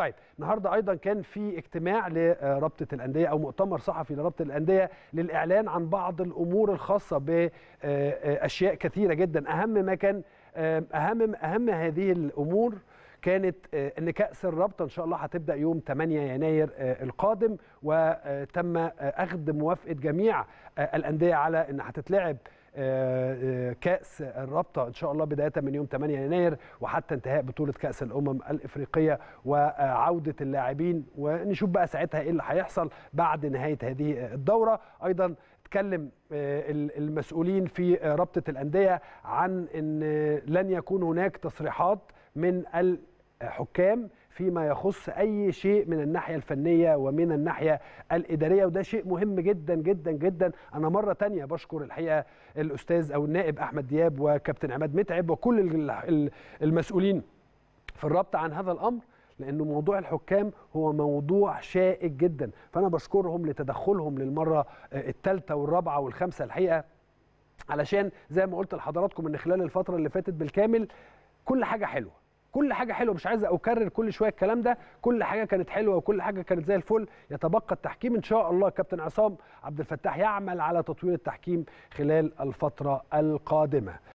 طيب النهارده ايضا كان في اجتماع لرابطه الانديه او مؤتمر صحفي لرابطه الانديه للاعلان عن بعض الامور الخاصه باشياء كثيره جدا اهم ما كان اهم اهم هذه الامور كانت ان آه، كاس الرابطه ان شاء الله هتبدا يوم 8 يناير آه، القادم وتم آه، اخذ موافقه جميع الانديه على ان هتتلعب كاس الرابطه ان شاء الله بدايه من يوم 8 يناير وحتى انتهاء بطوله كاس الامم الافريقيه وعوده اللاعبين ونشوف بقى ساعتها ايه اللي هيحصل بعد نهايه هذه الدوره ايضا اتكلم آه، المسؤولين في رابطه الانديه عن ان لن يكون هناك تصريحات من الحكام فيما يخص اي شيء من الناحيه الفنيه ومن الناحيه الاداريه وده شيء مهم جدا جدا جدا انا مره تانية بشكر الحقيقه الاستاذ او النائب احمد دياب وكابتن عماد متعب وكل المسؤولين في الربط عن هذا الامر لانه موضوع الحكام هو موضوع شائك جدا فانا بشكرهم لتدخلهم للمره الثالثه والرابعه والخامسه الحقيقه علشان زي ما قلت لحضراتكم ان خلال الفتره اللي فاتت بالكامل كل حاجه حلوه كل حاجه حلوه مش عايز اكرر كل شويه الكلام ده كل حاجه كانت حلوه وكل حاجه كانت زي الفل يتبقى التحكيم ان شاء الله كابتن عصام عبد الفتاح يعمل على تطوير التحكيم خلال الفتره القادمه